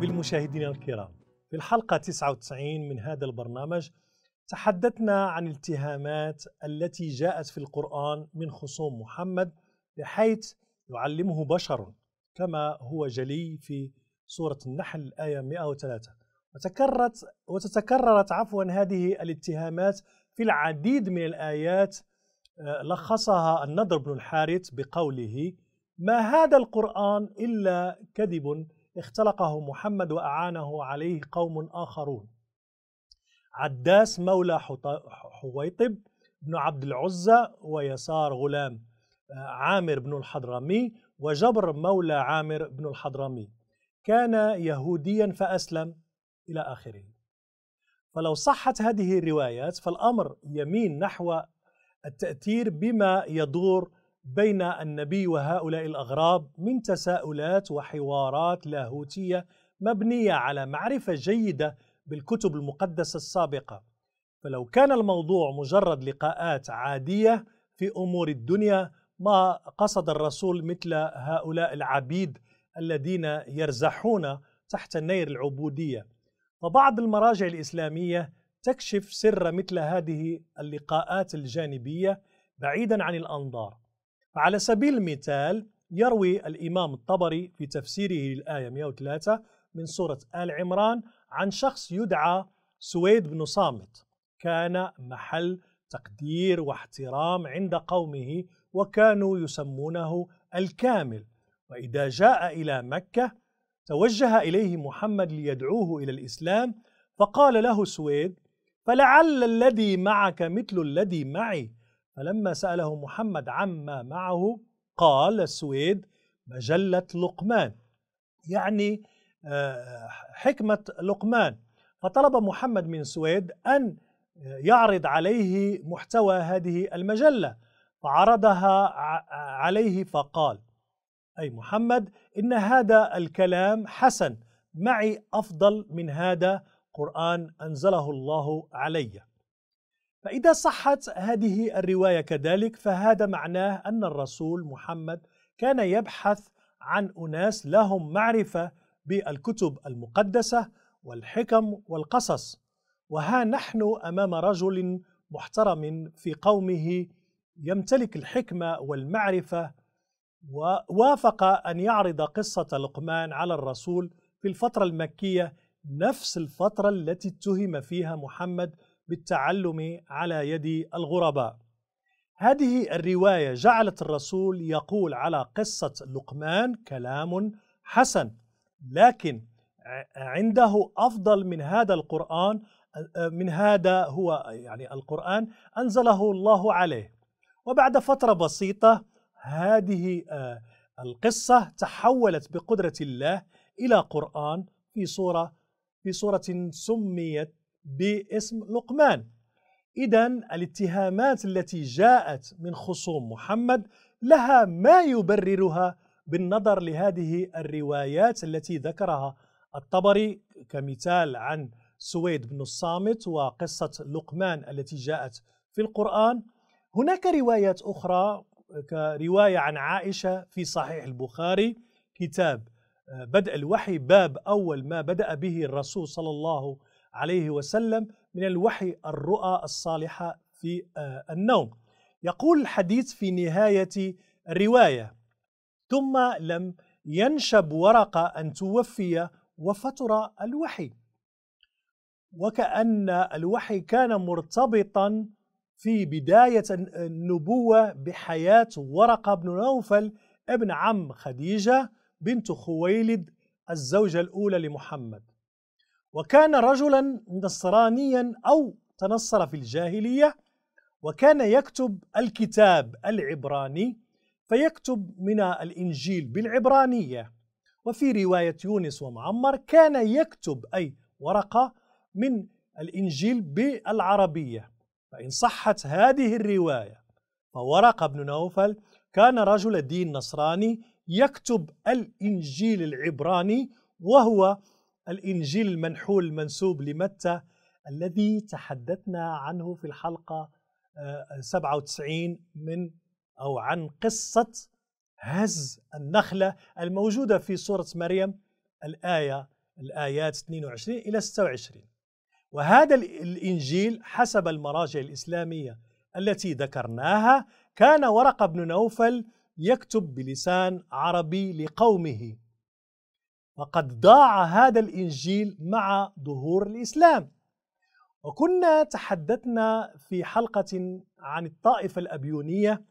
بالمشاهدين الكرام في الحلقة 99 من هذا البرنامج تحدثنا عن الاتهامات التي جاءت في القرآن من خصوم محمد بحيث يعلمه بشر كما هو جلي في سورة النحل الآية 103 وتكررت وتتكررت عفوا هذه الاتهامات في العديد من الآيات آه، لخصها النضر بن الحارث بقوله ما هذا القرآن إلا كذب اختلقه محمد وأعانه عليه قوم آخرون عداس مولى حويطب بن عبد العزى ويسار غلام آه، عامر بن الحضرمي وجبر مولى عامر بن الحضرمي كان يهوديا فأسلم إلى آخره فلو صحت هذه الروايات فالأمر يمين نحو التأثير بما يدور بين النبي وهؤلاء الاغراب من تساؤلات وحوارات لاهوتيه مبنيه على معرفه جيده بالكتب المقدسه السابقه فلو كان الموضوع مجرد لقاءات عاديه في امور الدنيا ما قصد الرسول مثل هؤلاء العبيد الذين يرزحون تحت نير العبوديه فبعض المراجع الاسلاميه تكشف سر مثل هذه اللقاءات الجانبيه بعيدا عن الانظار على سبيل المثال يروي الإمام الطبري في تفسيره للآية 103 من سورة آل عمران عن شخص يدعى سويد بن صامت كان محل تقدير واحترام عند قومه وكانوا يسمونه الكامل وإذا جاء إلى مكة توجه إليه محمد ليدعوه إلى الإسلام فقال له سويد فلعل الذي معك مثل الذي معي فلما سأله محمد عما معه قال السويد مجلة لقمان يعني آه، حكمة لقمان فطلب محمد من السويد أن يعرض عليه محتوى هذه المجلة فعرضها عليه فقال أي محمد إن هذا الكلام حسن معي أفضل من هذا قرآن أنزله الله عليّ فإذا صحت هذه الرواية كذلك فهذا معناه أن الرسول محمد كان يبحث عن أناس لهم معرفة بالكتب المقدسة والحكم والقصص وها نحن أمام رجل محترم في قومه يمتلك الحكمة والمعرفة ووافق أن يعرض قصة لقمان على الرسول في الفترة المكية نفس الفترة التي اتهم فيها محمد بالتعلم على يد الغرباء هذه الرواية جعلت الرسول يقول على قصة لقمان كلام حسن لكن عنده أفضل من هذا القرآن من هذا هو يعني القرآن أنزله الله عليه وبعد فترة بسيطة هذه آه، القصة تحولت بقدرة الله إلى قرآن في صورة في صورة سميت باسم لقمان إذا الاتهامات التي جاءت من خصوم محمد لها ما يبررها بالنظر لهذه الروايات التي ذكرها الطبري كمثال عن سويد بن الصامت وقصة لقمان التي جاءت في القرآن هناك روايات أخرى كرواية عن عائشة في صحيح البخاري كتاب آه، بدء الوحي باب أول ما بدأ به الرسول صلى الله عليه عليه وسلم من الوحي الرؤى الصالحة في آه، النوم يقول الحديث في نهاية الرواية ثم لم ينشب ورقة أن توفي وفتر الوحي وكأن الوحي كان مرتبطا في بداية النبوة بحياة ورقة بن نوفل ابن عم خديجة بنت خويلد الزوجة الأولى لمحمد وكان رجلا نصرانيا أو تنصر في الجاهلية وكان يكتب الكتاب العبراني فيكتب من الإنجيل بالعبرانية وفي رواية يونس ومعمر كان يكتب أي ورقة من الإنجيل بالعربية فإن صحت هذه الرواية فورقة بن نوفل كان رجل دين نصراني يكتب الإنجيل العبراني وهو الإنجيل المنحول المنسوب لمتى الذي تحدثنا عنه في الحلقة 97 آه، من أو عن قصة هز النخلة الموجودة في سورة مريم الآية الآيات 22 إلى 26 وهذا الإنجيل حسب المراجع الإسلامية التي ذكرناها كان ورقة بن نوفل يكتب بلسان عربي لقومه وقد ضاع هذا الإنجيل مع ظهور الإسلام وكنا تحدثنا في حلقة عن الطائفة الأبيونية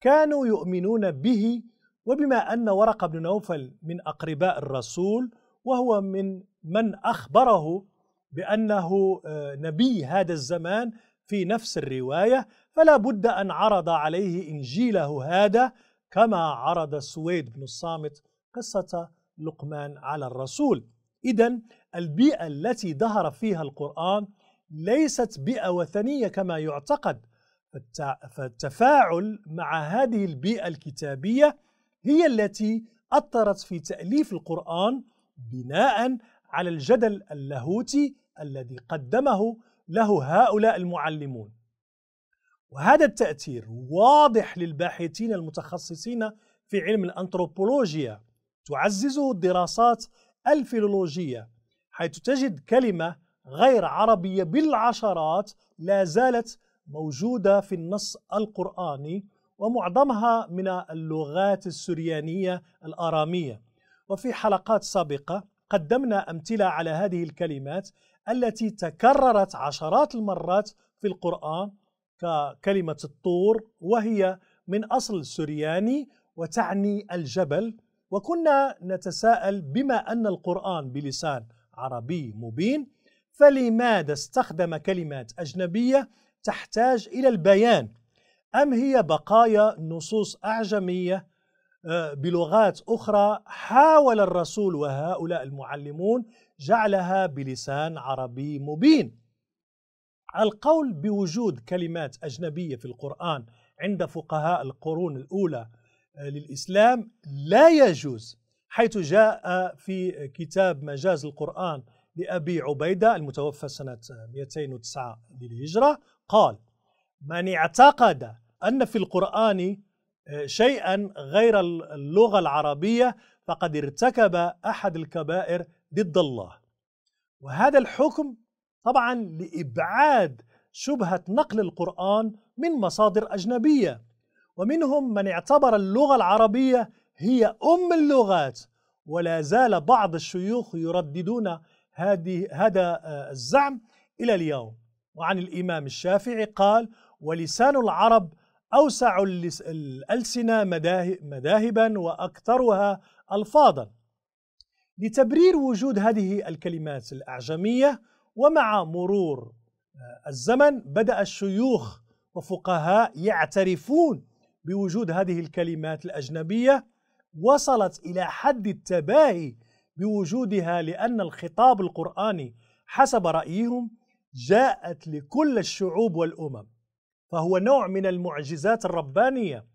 كانوا يؤمنون به وبما أن ورقة بن نوفل من أقرباء الرسول وهو من من أخبره بأنه آه، نبي هذا الزمان في نفس الرواية فلا بد أن عرض عليه إنجيله هذا كما عرض سويد بن الصامت قصة لقمان على الرسول إذا البيئة التي ظهر فيها القرآن ليست بيئة وثنية كما يعتقد فالتفاعل مع هذه البيئة الكتابية هي التي أثرت في تأليف القرآن بناء على الجدل اللاهوتي الذي قدمه له هؤلاء المعلمون وهذا التأثير واضح للباحثين المتخصصين في علم الأنثروبولوجيا تعززه الدراسات الفيلولوجية حيث تجد كلمة غير عربية بالعشرات لا زالت موجودة في النص القرآني ومعظمها من اللغات السريانية الآرامية وفي حلقات سابقة قدمنا أمثلة على هذه الكلمات التي تكررت عشرات المرات في القرآن ككلمة الطور وهي من أصل سرياني وتعني الجبل وكنا نتساءل بما أن القرآن بلسان عربي مبين فلماذا استخدم كلمات أجنبية تحتاج إلى البيان أم هي بقايا نصوص أعجمية آه، بلغات أخرى حاول الرسول وهؤلاء المعلمون جعلها بلسان عربي مبين القول بوجود كلمات أجنبية في القرآن عند فقهاء القرون الأولى للإسلام لا يجوز حيث جاء في كتاب مجاز القرآن لأبي عبيدة المتوفى سنة 209 للهجرة قال من اعتقد أن في القرآن آه، شيئا غير اللغة العربية فقد ارتكب أحد الكبائر ضد الله وهذا الحكم طبعا لإبعاد شبهة نقل القرآن من مصادر أجنبية ومنهم من اعتبر اللغة العربية هي أم اللغات ولا زال بعض الشيوخ يرددون هذه هذا آه، الزعم إلى اليوم وعن الإمام الشافعي قال ولسان العرب أوسع الألسنة مذاهبا وأكثرها ألفاظا لتبرير وجود هذه الكلمات الأعجمية ومع مرور آه، الزمن بدأ الشيوخ وفقهاء يعترفون بوجود هذه الكلمات الأجنبية وصلت إلى حد التباهي بوجودها لأن الخطاب القرآني حسب رأيهم جاءت لكل الشعوب والأمم فهو نوع من المعجزات الربانية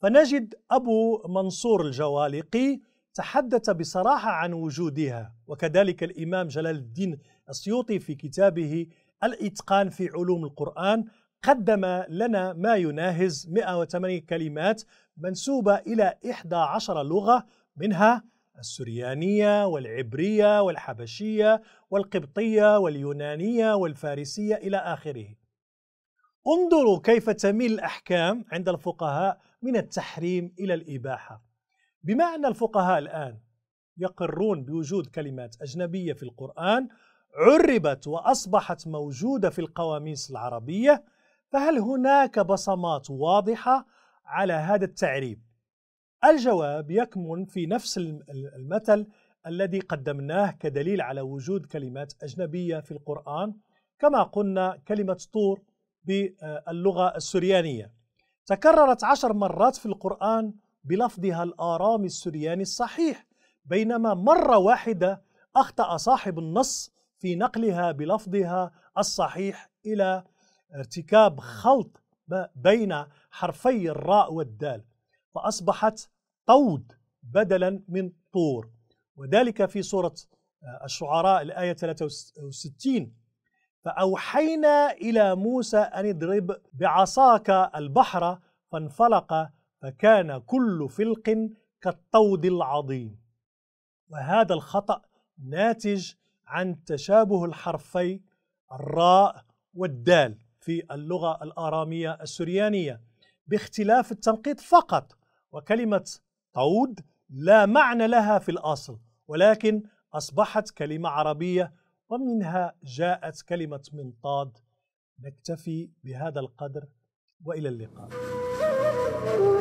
فنجد أبو منصور الجوالقي تحدث بصراحة عن وجودها وكذلك الإمام جلال الدين السيوطي في كتابه الإتقان في علوم القرآن قدم لنا ما يناهز 108 كلمات منسوبة إلى 11 لغة منها السريانية والعبرية والحبشية والقبطية واليونانية والفارسية إلى آخره انظروا كيف تميل الأحكام عند الفقهاء من التحريم إلى الإباحة بما أن الفقهاء الآن يقرون بوجود كلمات أجنبية في القرآن عربت وأصبحت موجودة في القواميس العربية فهل هناك بصمات واضحة على هذا التعريب؟ الجواب يكمن في نفس المثل الذي قدمناه كدليل على وجود كلمات أجنبية في القرآن كما قلنا كلمة طور باللغة السريانية تكررت عشر مرات في القرآن بلفظها الآرامي السرياني الصحيح بينما مرة واحدة أخطأ صاحب النص في نقلها بلفظها الصحيح إلى ارتكاب خلط بين حرفي الراء والدال فأصبحت طود بدلا من طور وذلك في سورة آه، الشعراء الآية 63 فأوحينا إلى موسى أن اضرب بعصاك البحر فانفلق فكان كل فلق كالطود العظيم وهذا الخطأ ناتج عن تشابه الحرفي الراء والدال في اللغة الآرامية السريانية باختلاف التنقيط فقط وكلمة طود لا معنى لها في الأصل ولكن أصبحت كلمة عربية ومنها جاءت كلمة منطاد نكتفي بهذا القدر وإلى اللقاء